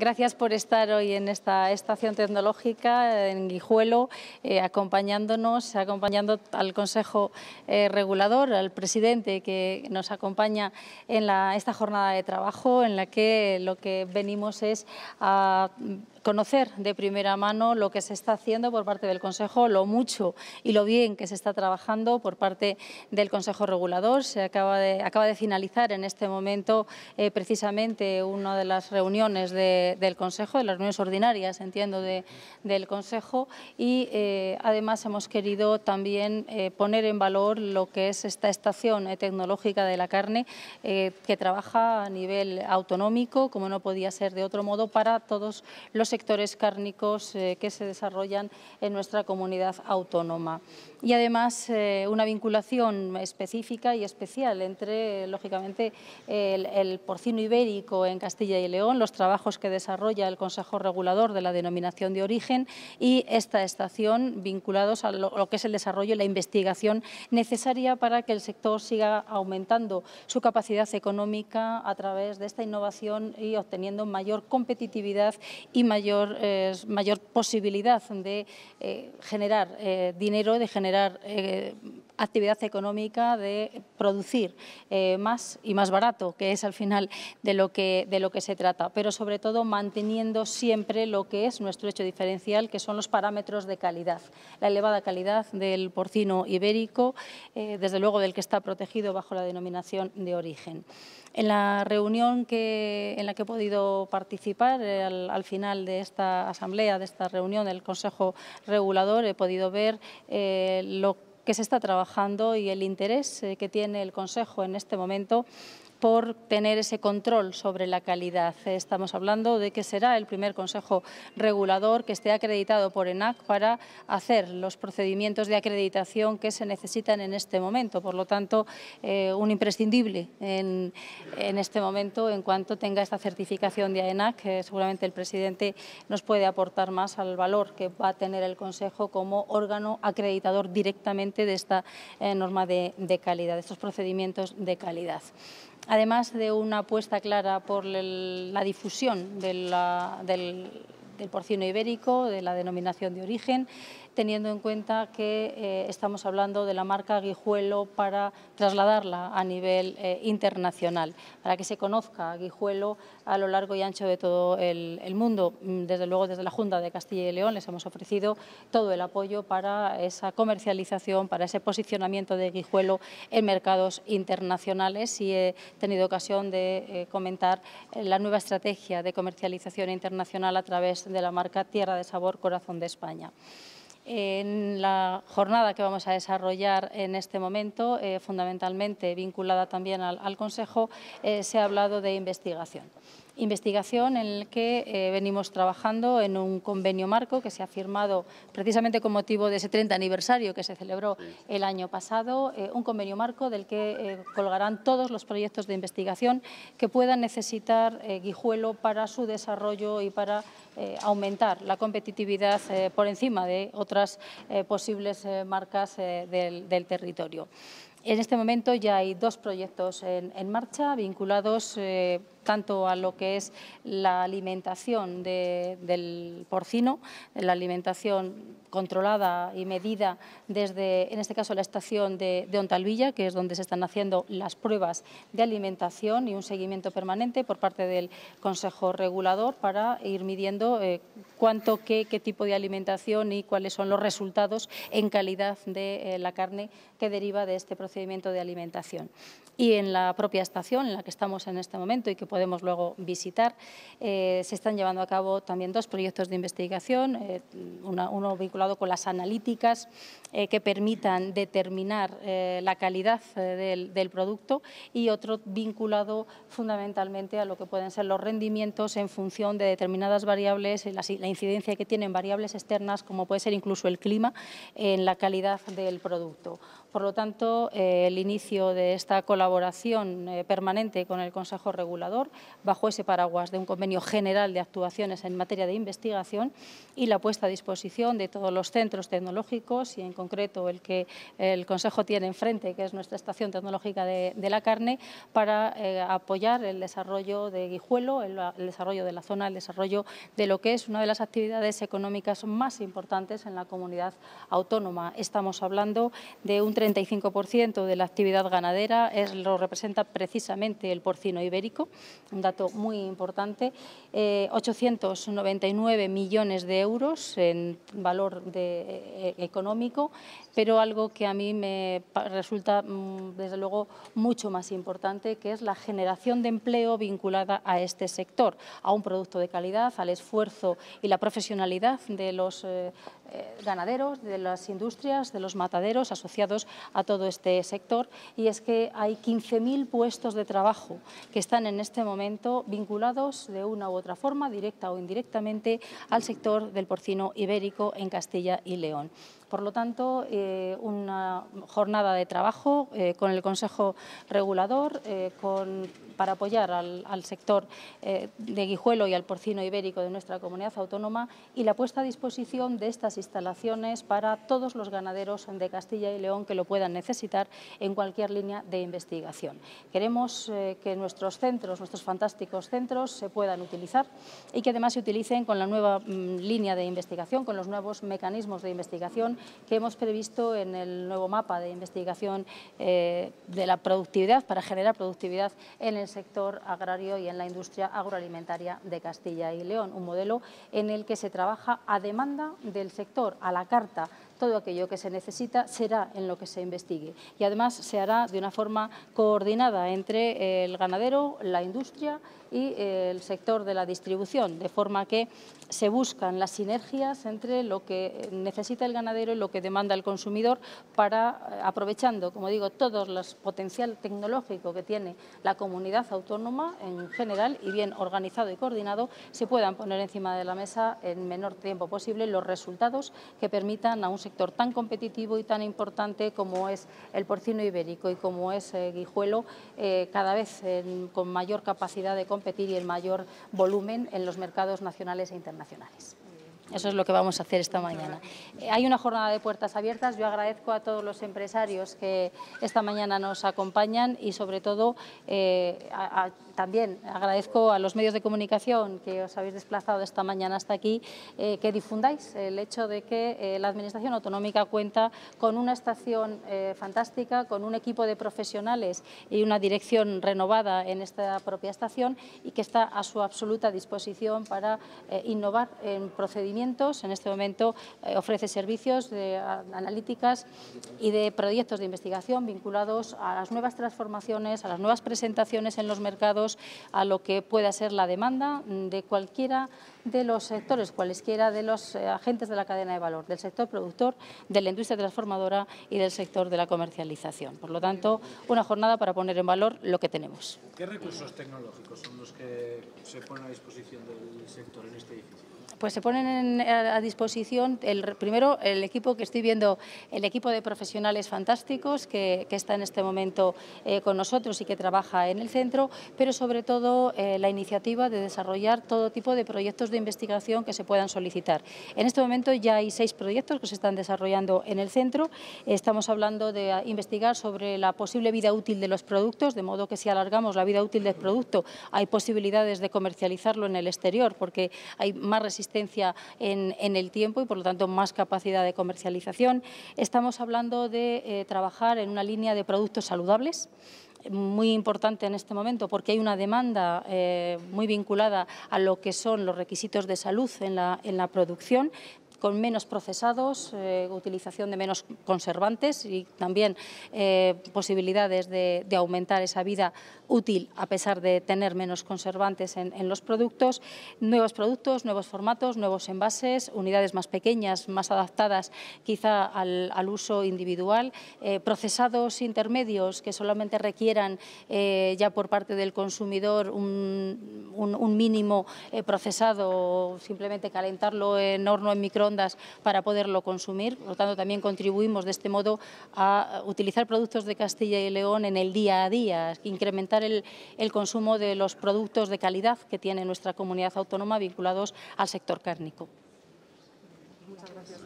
Gracias por estar hoy en esta estación tecnológica en Guijuelo, eh, acompañándonos, acompañando al Consejo eh, Regulador, al presidente que nos acompaña en la, esta jornada de trabajo en la que lo que venimos es a conocer de primera mano lo que se está haciendo por parte del Consejo, lo mucho y lo bien que se está trabajando por parte del Consejo Regulador. Se acaba de, finalizar en este momento eh, precisamente una de las reuniones del Consejo, de las reuniones ordinarias, entiendo, del Consejo y eh, además hemos querido también eh, poner en valor lo que es esta estación tecnológica de la carne que trabaja a nivel autonómico, como no podía ser de otro modo, para todos los sectores cárnicos eh, que se desarrollan en nuestra comunidad autónoma. Y además eh, una vinculación específica y especial entre, lógicamente, el, porcino ibérico en Castilla y León, los trabajos que desarrolla el Consejo Regulador de la Denominación de Origen y esta estación vinculados a lo, lo que es el desarrollo y la investigación necesaria para que el sector siga aumentando su capacidad económica a través de esta innovación y obteniendo mayor competitividad y mayor mayor, eh, mayor posibilidad de eh, generar eh, dinero, de generar actividad económica de producir eh, más y más barato, que es al final de lo, que, se trata, pero sobre todo manteniendo siempre lo que es nuestro hecho diferencial, que son los parámetros de calidad. La elevada calidad del porcino ibérico, eh, desde luego del que está protegido bajo la denominación de origen. En la reunión en la que he podido participar, eh, al, al, final de esta asamblea, de esta reunión del Consejo Regulador, he podido ver lo que que se está trabajando y el interés eh, que tiene el Consejo en este momento por tener ese control sobre la calidad. Estamos hablando de que será el primer consejo regulador que esté acreditado por ENAC para hacer los procedimientos de acreditación que se necesitan en este momento. Por lo tanto, eh, un imprescindible en, este momento en cuanto tenga esta certificación de ENAC. que eh, seguramente el presidente nos puede aportar más al valor que va a tener el consejo como órgano acreditador directamente de esta eh, norma de calidad, de estos procedimientos de calidad además de una apuesta clara por la difusión del, del porcino ibérico, de la denominación de origen, teniendo en cuenta que eh, estamos hablando de la marca Guijuelo para trasladarla a nivel eh, internacional, para que se conozca Guijuelo a lo largo y ancho de todo el, mundo. Mm, desde luego, desde la Junta de Castilla y León les hemos ofrecido todo el apoyo para esa comercialización, para ese posicionamiento de Guijuelo en mercados internacionales y he tenido ocasión de eh, comentar la nueva estrategia de comercialización internacional a través de la marca Tierra de Sabor Corazón de España. En la jornada que vamos a desarrollar en este momento, eh, fundamentalmente vinculada también al, Consejo, eh, se ha hablado de investigación investigación en el que eh, venimos trabajando en un convenio marco que se ha firmado precisamente con motivo de ese 30 aniversario que se celebró el año pasado, eh, un convenio marco del que eh, colgarán todos los proyectos de investigación que puedan necesitar Guijuelo para su desarrollo y para aumentar la competitividad por encima de otras posibles marcas del, territorio. En este momento ya hay dos proyectos en, marcha vinculados tanto a lo que es la alimentación del porcino, la alimentación controlada y medida desde, en este caso, la estación de, de, Ontalvilla, que es donde se están haciendo las pruebas de alimentación y un seguimiento permanente por parte del Consejo Regulador para ir midiendo eh, cuánto, qué, qué tipo de alimentación y cuáles son los resultados en calidad de eh, la carne que deriva de este procedimiento de alimentación. Y en la propia estación en la que estamos en este momento y que podemos podemos luego visitar. Eh, se están llevando a cabo también dos proyectos de investigación, eh, uno vinculado con las analíticas eh, que permitan determinar la calidad del, producto y otro vinculado fundamentalmente a lo que pueden ser los rendimientos en función de determinadas variables, la incidencia que tienen variables externas como puede ser incluso el clima en la calidad del producto. Por lo tanto, eh, el inicio de esta colaboración eh, permanente con el Consejo Regulador, bajo ese paraguas de un convenio general de actuaciones en materia de investigación y la puesta a disposición de todos los centros tecnológicos y en concreto el que el Consejo tiene enfrente, que es nuestra Estación Tecnológica de, la Carne, para eh, apoyar el desarrollo de Guijuelo, el, el desarrollo de la zona, el desarrollo de lo que es una de las actividades económicas más importantes en la comunidad autónoma. Estamos hablando de un 35% de la actividad ganadera es, eh, lo representa precisamente el porcino ibérico, un dato muy importante, 899 eh, millones de euros en valor eh, económico, pero algo que a mí me resulta mm, desde luego mucho más importante, que es la generación de empleo vinculada a este sector, a un producto de calidad, al esfuerzo y la profesionalidad de los eh, ganaderos, de las industrias, de los mataderos asociados a todo este sector y es que hay 15.000 puestos de trabajo que están en este momento vinculados de una u otra forma, directa o indirectamente, al sector del porcino ibérico en Castilla y León. Por lo tanto, eh, una jornada de trabajo eh, con el Consejo Regulador eh, para apoyar al, al sector de guijuelo y al porcino ibérico de nuestra comunidad autónoma y la puesta a disposición de estas instalaciones para todos los ganaderos de Castilla y León que lo puedan necesitar en cualquier línea de investigación. Queremos que nuestros centros, nuestros fantásticos centros, se puedan utilizar y que además se utilicen con la nueva mm, línea de investigación, con los nuevos mecanismos de investigación que hemos previsto en el nuevo mapa de investigación eh, de la productividad para generar productividad en el sector agrario y en la industria agroalimentaria de Castilla y León. Un modelo en el que se trabaja a demanda del sector, a la carta todo aquello que se necesita será en lo que se investigue. Y además se hará de una forma coordinada entre el ganadero, la industria y el sector de la distribución, de forma que se buscan las sinergias entre lo que necesita el ganadero y lo que demanda el consumidor para, eh, aprovechando, como digo, todo el potencial tecnológico que tiene la comunidad autónoma en general y bien organizado y coordinado, se puedan poner encima de la mesa en menor tiempo posible los resultados que permitan a un sector sector tan competitivo y tan importante como es el porcino ibérico y como es el eh, Guijuelo, eh, cada vez con mayor capacidad de competir y el mayor volumen en los mercados nacionales e internacionales. Eso es lo que vamos a hacer esta mañana. Eh, hay una jornada de puertas abiertas. Yo agradezco a todos los empresarios que esta mañana nos acompañan y sobre todo eh, también agradezco a los medios de comunicación que os habéis desplazado esta mañana hasta aquí, eh, que difundáis el hecho de que la Administración Autonómica cuenta con una estación fantástica, con un equipo de profesionales y una dirección renovada en esta propia estación y que está a su absoluta disposición para innovar en procedimientos en este momento eh, ofrece servicios de analíticas y de proyectos de investigación vinculados a las nuevas transformaciones, a las nuevas presentaciones en los mercados, a lo que pueda ser la demanda mm, de cualquiera de los sectores, cualesquiera de los eh, agentes de la cadena de valor, del sector productor, de la industria transformadora y del sector de la comercialización. Por lo tanto, una jornada para poner en valor lo que tenemos. ¿Qué recursos tecnológicos son los que se ponen a disposición del sector en este edificio? pues se ponen a, disposición, el, primero, el equipo que estoy viendo, el equipo de profesionales fantásticos que, está en este momento eh, con nosotros y que trabaja en el centro, pero sobre todo eh, la iniciativa de desarrollar todo tipo de proyectos de investigación que se puedan solicitar. En este momento ya hay seis proyectos que se están desarrollando en el centro. Estamos hablando de ah, investigar sobre la posible vida útil de los productos, de modo que si alargamos la vida útil del producto hay posibilidades de comercializarlo en el exterior porque hay más resistencia en, el tiempo y, por lo tanto, más capacidad de comercialización. Estamos hablando de eh, trabajar en una línea de productos saludables muy importante en este momento porque hay una demanda eh, muy vinculada a lo que son los requisitos de salud en la producción, con menos procesados, eh, utilización de menos conservantes y también eh, posibilidades de, aumentar esa vida útil a pesar de tener menos conservantes en, los productos, nuevos productos, nuevos formatos, nuevos envases, unidades más pequeñas, más adaptadas quizá al, uso individual, eh, procesados intermedios que solamente requieran ya por parte del consumidor un, mínimo procesado o simplemente calentarlo en horno en micro para poderlo consumir. Por lo tanto, también contribuimos de este modo a utilizar productos de Castilla y León en el día a día, incrementar el, consumo de los productos de calidad que tiene nuestra comunidad autónoma vinculados al sector cárnico. Muchas gracias.